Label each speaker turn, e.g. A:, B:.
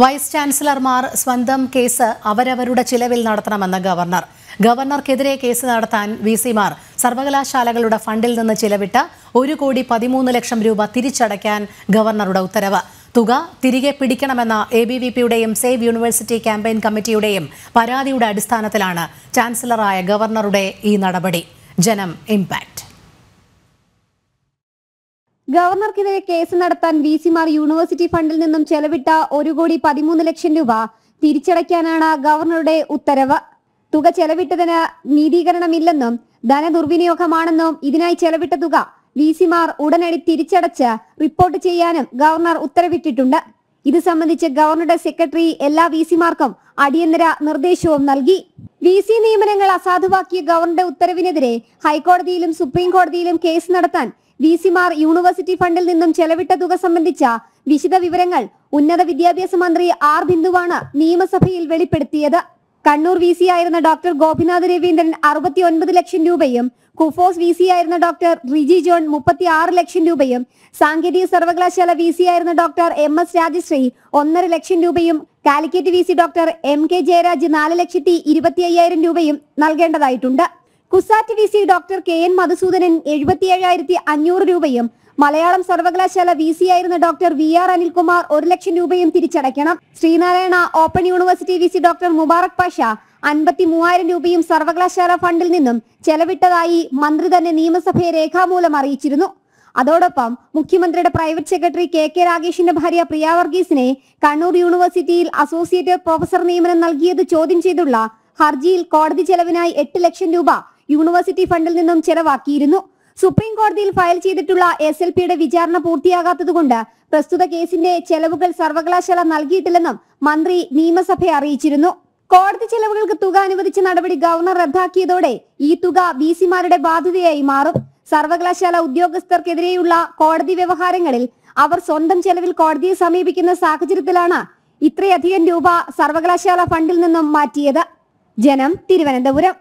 A: vice ചാൻസലർമാർ സ്വന്തം case അവരവരുടെ ചിലവിൽ നടത്തണമെന്ന് ഗവർണർ ഗവർണർക്കെതിരെ കേസ് നടത്താൻ വി സിമാർ സർവകലാശാലകളുടെ ഫണ്ടിൽ നിന്ന് ചിലവിട്ട ഒരു കോടി പതിമൂന്ന് ലക്ഷം രൂപ തിരിച്ചടയ്ക്കാൻ ഗവർണറുടെ ഉത്തരവ് തുക തിരികെ പിടിക്കണമെന്ന എ ബി വി പിയുടെയും സേവ് യൂണിവേഴ്സിറ്റി ക്യാമ്പയിൻ കമ്മിറ്റിയുടെയും പരാതിയുടെ അടിസ്ഥാനത്തിലാണ് ചാൻസലറായ ഗവർണറുടെ ഈ നടപടി ജനം ഇംപാക്ട്
B: ഗവർണർക്കെതിരെ കേസ് നടത്താൻ വി സിമാർ യൂണിവേഴ്സിറ്റി ഫണ്ടിൽ നിന്നും ചെലവിട്ട ഒരു കോടി പതിമൂന്ന് ലക്ഷം രൂപ തിരിച്ചടയ്ക്കാനാണ് ഗവർണറുടെ ഉത്തരവ് തുക ചെലവിട്ടതിന് നീതീകരണമില്ലെന്നും ധനദുർവിനിയോഗമാണെന്നും ഇതിനായി ചെലവിട്ട തുക വി സിമാർ ഉടനടി തിരിച്ചടച്ച് റിപ്പോർട്ട് ചെയ്യാനും ഗവർണർ ഉത്തരവിട്ടിട്ടുണ്ട് ഇത് സംബന്ധിച്ച് ഗവർണറുടെ സെക്രട്ടറി എല്ലാ വി സിമാർക്കും അടിയന്തര നിർദ്ദേശവും നൽകി വി സി നിയമനങ്ങൾ അസാധുവാക്കിയ ഗവർണറുടെ ഉത്തരവിനെതിരെ ഹൈക്കോടതിയിലും സുപ്രീം കോടതിയിലും കേസ് നടത്താൻ വി സിമാർ യൂണിവേഴ്സിറ്റി ഫണ്ടിൽ നിന്നും ചെലവിട്ട തുക സംബന്ധിച്ച വിശദ വിവരങ്ങൾ ഉന്നത വിദ്യാഭ്യാസ മന്ത്രി ആർ ബിന്ദുവാണ് നിയമസഭയിൽ വെളിപ്പെടുത്തിയത് കണ്ണൂർ വി സി ആയിരുന്ന ഡോക്ടർ ഗോപിനാഥ് രവീന്ദ്രൻ അറുപത്തി ഒൻപത് ലക്ഷം രൂപയും കുഫോസ് വി സി ആയിരുന്ന ഡോക്ടർ റിജി ജോൺ മുപ്പത്തി ആറ് ലക്ഷം രൂപയും സാങ്കേതിക സർവകലാശാല വി സി ആയിരുന്ന ഡോക്ടർ എം എസ് രാജശ്രീ ഒന്നര ലക്ഷം രൂപയും Calicut V C doctor M K Jayaraj നാല് ലക്ഷത്തി ഇരുപത്തി അയ്യായിരം രൂപയും നൽകേണ്ടതായിട്ടുണ്ട് CUSAT V C doctor K N Madhusoodanan എഴുപത്തിയേഴായിരത്തി അഞ്ഞൂറ് രൂപയും മലയാളം സർവകലാശാല വി സി ആയിരുന്ന ഡോക്ടർ വി ആർ അനിൽകുമാർ ഒരു ലക്ഷം രൂപയും തിരിച്ചടയ്ക്കണം Sreenarayana open university V C doctor Mubarak Pasha അൻപത്തി മൂവായിരം രൂപയും സർവകലാശാല ഫണ്ടിൽ നിന്നും ചെലവിട്ടതായി മന്ത്രി തന്നെ നിയമസഭയെ രേഖാമൂലം അറിയിച്ചിരുന്നു അതോടൊപ്പം മുഖ്യമന്ത്രിയുടെ പ്രൈവറ്റ് സെക്രട്ടറി കെ കെ രാഗേഷിന്റെ ഭാര്യ പ്രിയാവർഗീസിനെ കണ്ണൂർ യൂണിവേഴ്സിറ്റിയിൽ അസോസിയേറ്റ് പ്രൊഫസർ നിയമനം നൽകിയത് ചോദ്യം ചെയ്തുള്ള ഹർജിയിൽ കോടതി ചെലവിനായി എട്ട് ലക്ഷം രൂപ യൂണിവേഴ്സിറ്റി ഫണ്ടിൽ നിന്നും ചെലവാക്കിയിരുന്നു സുപ്രീം കോടതിയിൽ ഫയൽ ചെയ്തിട്ടുള്ള എസ് എൽ പിയുടെ വിചാരണ പൂർത്തിയാകാത്തതുകൊണ്ട് പ്രസ്തുത കേസിന്റെ ചെലവുകൾ സർവകലാശാല നൽകിയിട്ടില്ലെന്നും മന്ത്രി നിയമസഭയെ അറിയിച്ചിരുന്നു കോടതി ചെലവുകൾക്ക് തുക അനുവദിച്ച നടപടി ഗവർണർ റദ്ദാക്കിയതോടെ ഈ തുക വി സിമാരുടെ ബാധ്യതയായി മാറും സർവകലാശാല ഉദ്യോഗസ്ഥർക്കെതിരെയുള്ള കോടതി വ്യവഹാരങ്ങളിൽ അവർ സ്വന്തം ചെലവിൽ കോടതിയെ സമീപിക്കുന്ന സാഹചര്യത്തിലാണ് ഇത്രയധികം രൂപ സർവകലാശാല ഫണ്ടിൽ നിന്നും മാറ്റിയത് ജനം തിരുവനന്തപുരം